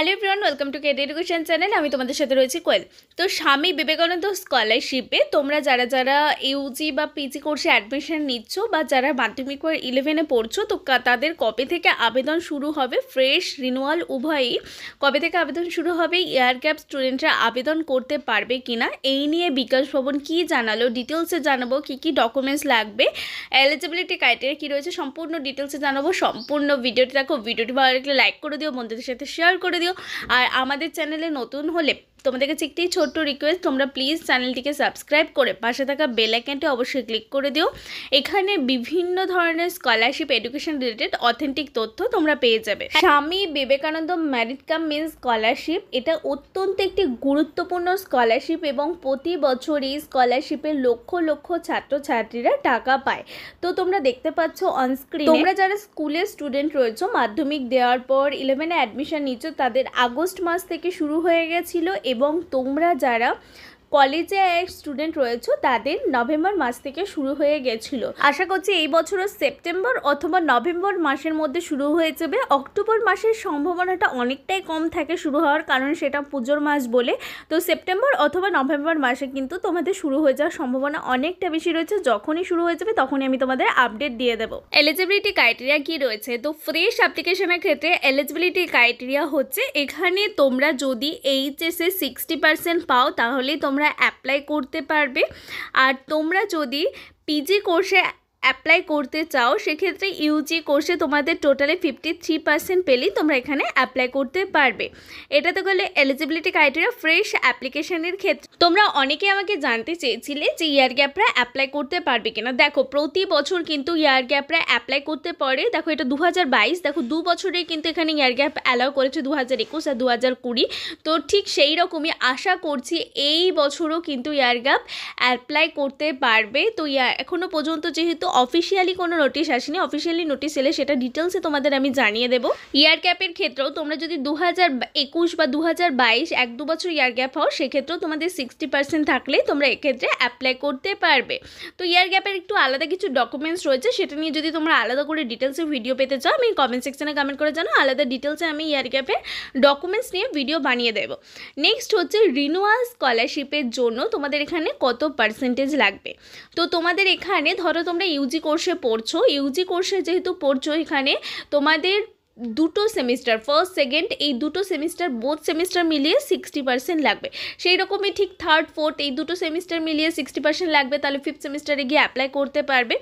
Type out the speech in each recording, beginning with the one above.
hello friend welcome to কেড education channel আমি তোমাদের সাথে রয়েছি কোয়েল তো স্বামী বিবেকানন্দ স্কলারশিপে তোমরা যারা যারা ইউজি বা পিজি কোর্সে অ্যাডমিশন নিচ্ছ বা যারা মাধ্যমিক পর ইলেভেনে পড়ছো তো তাদের কবে থেকে আবেদন শুরু হবে ফ্রেশ রিনুয়াল উভয়ই কবে থেকে আবেদন শুরু হবে ইয়ার ক্যাপ স্টুডেন্টরা আবেদন করতে পারবে কিনা এই নিয়ে বিকাশ ভবন কি জানালো ডিটেলসে জানাবো কি কি ডকুমেন্টস লাগবে এলিজিবিলিটি ক্রাইটেরিয়া কী রয়েছে সম্পূর্ণ ডিটেলসে জানাবো সম্পূর্ণ ভিডিওটি দেখো ভিডিওটি ভালো লাগলে লাইক করে দিও বন্ধুদের সাথে শেয়ার করে দিও আর আমাদের চ্যানেলে নতুন হলে তোমাদের কাছে একটি ছোট্ট রিকোয়েস্ট তোমরা প্লিজ চ্যানেলটিকে সাবস্ক্রাইব করে পাশে থাকা বেল আইকনটি অবশ্যই ক্লিক করে দিও এখানে বিভিন্ন ধরনের স্কলারশিপ এডুকেশন রিলেটেড অথেন্টিক তথ্য তোমরা পেয়ে যাবে Swami Vivekananda merit cum means scholarship এটা অত্যন্ত একটি গুরুত্বপূর্ণ স্কলারশিপ এবং প্রতি বছর এই স্কলারশিপে লক্ষ লক্ষ ছাত্রছাত্রীরা টাকা পায় তো তোমরা দেখতে পাচ্ছ অনস্ক্রিন তোমরা যারা স্কুলের স্টুডেন্ট রয়েছে মাধ্যমিক দেওয়ার পর ইলেভেনে অ্যাডমিশন নিচ্ছ তাদের আগস্ট মাস থেকে শুরু হয়ে গেছিলো এবং তোমরা যারা কলেজে এক স্টুডেন্ট রয়েছে তাদের নভেম্বর মাস থেকে শুরু হয়ে গেছিল আশা করছি এই বছরও সেপ্টেম্বর অথবা নভেম্বর মাসের মধ্যে শুরু হয়ে যাবে অক্টোবর মাসের সম্ভাবনাটা অনেকটাই কম থাকে শুরু হওয়ার কারণ সেটা পুজোর মাস বলে তো সেপ্টেম্বর অথবা নভেম্বর মাসে কিন্তু তোমাদের শুরু হয়ে যাওয়ার সম্ভাবনা অনেকটা বেশি রয়েছে যখনই শুরু হয়ে যাবে তখনই আমি তোমাদের আপডেট দিয়ে দেবো এলিজিবিলিটি ক্রাইটেরিয়া কি রয়েছে তো ফ্রেশ অ্যাপ্লিকেশনের ক্ষেত্রে এলিজিবিলিটি ক্রাইটেরিয়া হচ্ছে এখানে তোমরা যদি এইচএসএ সিক্সটি পার্সেন্ট পাও তাহলে তোমরা তোমরা অ্যাপ্লাই করতে পারবে আর তোমরা যদি পিজি কোর্সে অ্যাপ্লাই করতে চাও সেক্ষেত্রে ইউজি কোর্সে তোমাদের টোটালি ফিফটি থ্রি পার্সেন্ট পেলেই তোমরা এখানে অ্যাপ্লাই করতে পারবে এটা তো গেলে এলিজিবিলিটি ক্রাইটেরিয়া ফ্রেশ অ্যাপ্লিকেশানের ক্ষেত্রে তোমরা অনেকে আমাকে জানতে চেয়েছিলে যে ইয়ার গ্যাপরা অ্যাপ্লাই করতে পারবে কিনা দেখো প্রতি বছর কিন্তু ইয়ার গ্যাপরা অ্যাপ্লাই করতে পারে দেখো এটা দু দেখো দু বছরে কিন্তু এখানে ইয়ার গ্যাপ অ্যালাউ করেছে দু হাজার একুশ আর দু হাজার কুড়ি তো ঠিক সেই রকমই আশা করছি এই বছরও কিন্তু ইয়ার গ্যাপ অ্যাপ্লাই করতে পারবে তো ইয়া এখনও পর্যন্ত যেহেতু অফিসিয়ালি কোনো নোটিশ আসেনি অফিসিয়ালি নোটিশ এলে সেটা ডিটেলসে তোমাদের আমি জানিয়ে দেবো ইয়ার ক্যাপের ক্ষেত্রেও তোমরা যদি দু হাজার একুশ বা দু হাজার বাইশ এক দু বছর ইয়ার গ্যাপ হও সেক্ষেত্রেও তোমাদের সিক্সটি পার্সেন্ট থাকলে তোমরা এক্ষেত্রে অ্যাপ্লাই করতে পারবে তো ইয়ার গ্যাপের একটু আলাদা কিছু ডকুমেন্টস রয়েছে সেটা নিয়ে যদি তোমরা আলাদা করে ডিটেলসে ভিডিও পেতে চাও আমি কমেন্ট সেকশানে কমেন্ট করে জানো আলাদা ডিটেলসে আমি ইয়ার গ্যাপের ডকুমেন্টস নিয়ে ভিডিও বানিয়ে দেবো নেক্সট হচ্ছে রিনুয়াল স্কলারশিপের জন্য তোমাদের এখানে কত পার্সেন্টেজ লাগবে তো তোমাদের এখানে ধরো তোমরা ইউজি কোর্সে পড়ছো ইউজি কোর্সে যেহেতু পড়ছো এখানে তোমাদের দুটো সেমিস্টার ফার্স্ট সেকেন্ড এই দুটো সেমিস্টার বোধ সেমিস্টার মিলিয়ে সিক্সটি পার্সেন্ট লাগবে সেই রকমই ঠিক থার্ড ফোর্থ এই দুটো সেমিস্টার মিলিয়ে সিক্সটি পার্সেন্ট লাগবে তাহলে ফিফথ সেমিস্টারে গিয়ে অ্যাপ্লাই করতে পারবে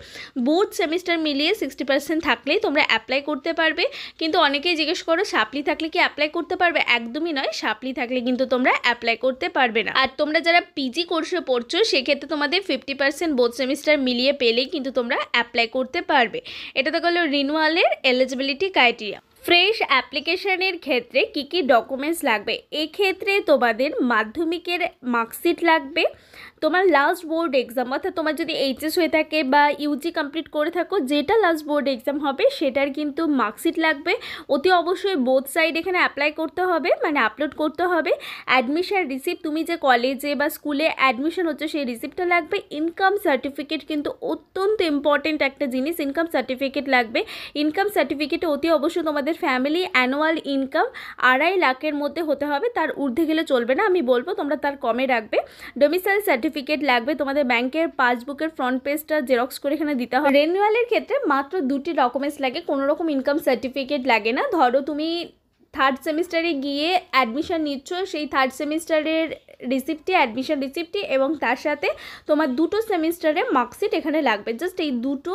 বোথ সেমিস্টার মিলিয়ে সিক্সটি পার্সেন্ট থাকলেই তোমরা অ্যাপ্লাই করতে পারবে কিন্তু অনেকেই জিজ্ঞেস করো সাপলি থাকলে কি অ্যাপ্লাই করতে পারবে একদমই নয় সাপলি থাকলে কিন্তু তোমরা অ্যাপ্লাই করতে পারবে না আর তোমরা যারা পিজি কোর্সে পড়ছো সেক্ষেত্রে তোমাদের ফিফটি পার্সেন্ট বোথ সেমিস্টার মিলিয়ে পেলেই কিন্তু তোমরা অ্যাপ্লাই করতে পারবে এটা তো গেলো রিনুয়ালের এলিজিবিলিটি ক্রাইটেরিয়া ফ্রেশ অ্যাপ্লিকেশনের ক্ষেত্রে কি কি ডকুমেন্টস লাগবে এক্ষেত্রে তোমাদের মাধ্যমিকের মার্কশিট লাগবে তোমার লাস্ট বোর্ড এক্সাম অর্থাৎ তোমার যদি এইচএস হয়ে থাকে বা ইউজি কমপ্লিট করে থাকো যেটা লাস্ট বোর্ড এক্সাম হবে সেটার কিন্তু মার্কশিট লাগবে অতি অবশ্যই বোথ সাইড এখানে অ্যাপ্লাই করতে হবে মানে আপলোড করতে হবে অ্যাডমিশান রিসিপ্ট তুমি যে কলেজে বা স্কুলে অ্যাডমিশন হচ্ছে সেই রিসিপ্টটা লাগবে ইনকাম সার্টিফিকেট কিন্তু অত্যন্ত ইম্পর্টেন্ট একটা জিনিস ইনকাম সার্টিফিকেট লাগবে ইনকাম সার্টিফিকেটে অতি অবশ্যই তোমাদের ফ্যামিলি অ্যানুয়াল ইনকাম আড়াই লাখের মধ্যে হতে হবে তার ঊর্ধ্বে গেলে চলবে না আমি বলবো তোমরা তার কমে রাখবে ডোমিসাইল সার্টিফিকেট সার্টিফিকেট লাগবে তোমাদের ব্যাংকের পাসবুকের ফ্রন্ট পেজটা জেরক্স করে এখানে দিতে হবে রেনুয়ালের ক্ষেত্রে মাত্র দুটি ডকুমেন্টস লাগে কোনো রকম ইনকাম সার্টিফিকেট লাগে না ধরো তুমি থার্ড সেমিস্টারে গিয়ে অ্যাডমিশন নিচ্ছ সেই থার্ড সেমিস্টারের রিসিপ্টটি অ্যাডমিশন রিসিপ্টি এবং তার সাথে তোমার দুটো সেমিস্টারে মার্কশিট এখানে লাগবে জাস্ট এই দুটো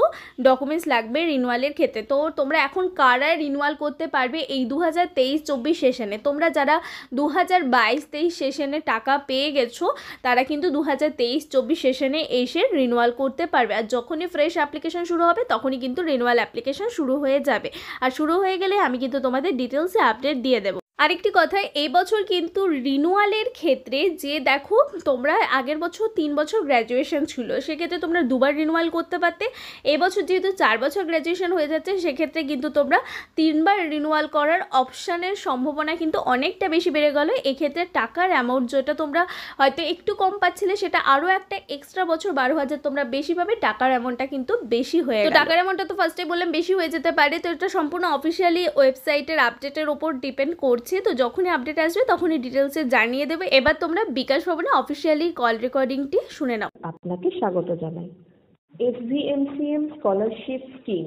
ডকুমেন্টস লাগবে রিনুয়ালের ক্ষেত্রে তো তোমরা এখন কারা রিনুয়াল করতে পারবে এই দু হাজার তেইশ চব্বিশ সেশনে তোমরা যারা দু হাজার বাইশ তেইশ সেশনে টাকা পেয়ে গেছো তারা কিন্তু দু হাজার তেইশ চব্বিশ সেশনে এসে রিনুয়াল করতে পারবে আর যখনই ফ্রেশ অ্যাপ্লিকেশন শুরু হবে তখনই কিন্তু রিনুয়াল অ্যাপ্লিকেশন শুরু হয়ে যাবে আর শুরু হয়ে গেলে আমি কিন্তু তোমাদের ডিটেলসে আপডেট দিয়ে দেবো আরেকটি কথা এই বছর কিন্তু রিনুয়ালের ক্ষেত্রে যে দেখো তোমরা আগের বছর তিন বছর গ্র্যাজুয়েশন ছিল সেক্ষেত্রে তোমরা দুবার রিনুয়াল করতে পারতে এবছর যেহেতু চার বছর গ্র্যাজুয়েশন হয়ে যাচ্ছে সেক্ষেত্রে কিন্তু তোমরা তিনবার রিনুয়াল করার অপশানের সম্ভাবনা কিন্তু অনেকটা বেশি বেড়ে গেলো এক্ষেত্রে টাকার অ্যামাউন্ট যেটা তোমরা হয়তো একটু কম পাচ্ছিলে সেটা আরও একটা এক্সট্রা বছর বারো হাজার তোমরা বেশি পাবে টাকার অ্যামাউন্টটা কিন্তু বেশি হয়ে তো টাকার অ্যামাউন্টটা তো ফার্স্টে বললাম বেশি হয়ে যেতে পারে তো এটা সম্পূর্ণ অফিসিয়ালি ওয়েবসাইটের আপডেটের ওপর ডিপেন্ড করছে দিচ্ছে তো যখনই আপডেট আসবে তখনই ডিটেলসে জানিয়ে দেবে এবার তোমরা বিকাশ ভবনে অফিসিয়ালি কল রেকর্ডিংটি শুনে নাও আপনাকে স্বাগত জানাই এফভিএমসিএম স্কলারশিপ স্কিম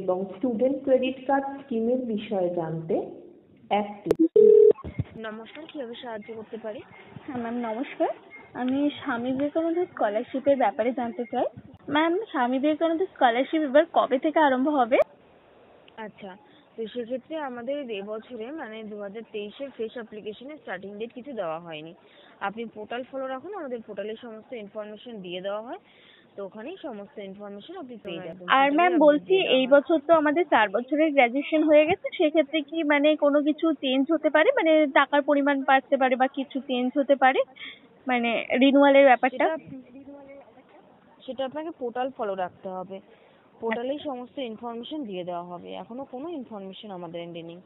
এবং স্টুডেন্ট ক্রেডিট কার্ড স্কিমের বিষয়ে জানতে একটি নমস্কার কীভাবে সাহায্য করতে পারি হ্যাঁ ম্যাম নমস্কার আমি স্বামী বিবেকানন্দ স্কলারশিপের ব্যাপারে জানতে চাই ম্যাম স্বামী বিবেকানন্দ স্কলারশিপ এবার কবে থেকে আরম্ভ হবে আচ্ছা তো সেক্ষেত্রে আমাদের এবছরে মানে দু হাজার তেইশের ফ্রেশ অ্যাপ্লিকেশনের স্টার্টিং ডেট কিছু দেওয়া হয়নি আপনি পোর্টাল ফলো রাখুন আমাদের পোর্টালে সমস্ত ইনফরমেশন দিয়ে দেওয়া হয় তো ওখানেই সমস্ত ইনফরমেশন আপনি পেয়ে যাবেন আর ম্যাম বলছি এই বছর তো আমাদের চার বছরের গ্র্যাজুয়েশন হয়ে গেছে সেক্ষেত্রে কি মানে কোনো কিছু চেঞ্জ হতে পারে মানে টাকার পরিমাণ বাড়তে পারে বা কিছু চেঞ্জ হতে পারে মানে রিনুয়ালের ব্যাপারটা সেটা আপনাকে পোর্টাল ফলো রাখতে হবে পোর্টালেই সমস্ত ইনফরমেশন দিয়ে দেওয়া হবে এখনো কোনো ইনফরমেশন আমাদের এন্ডে নেই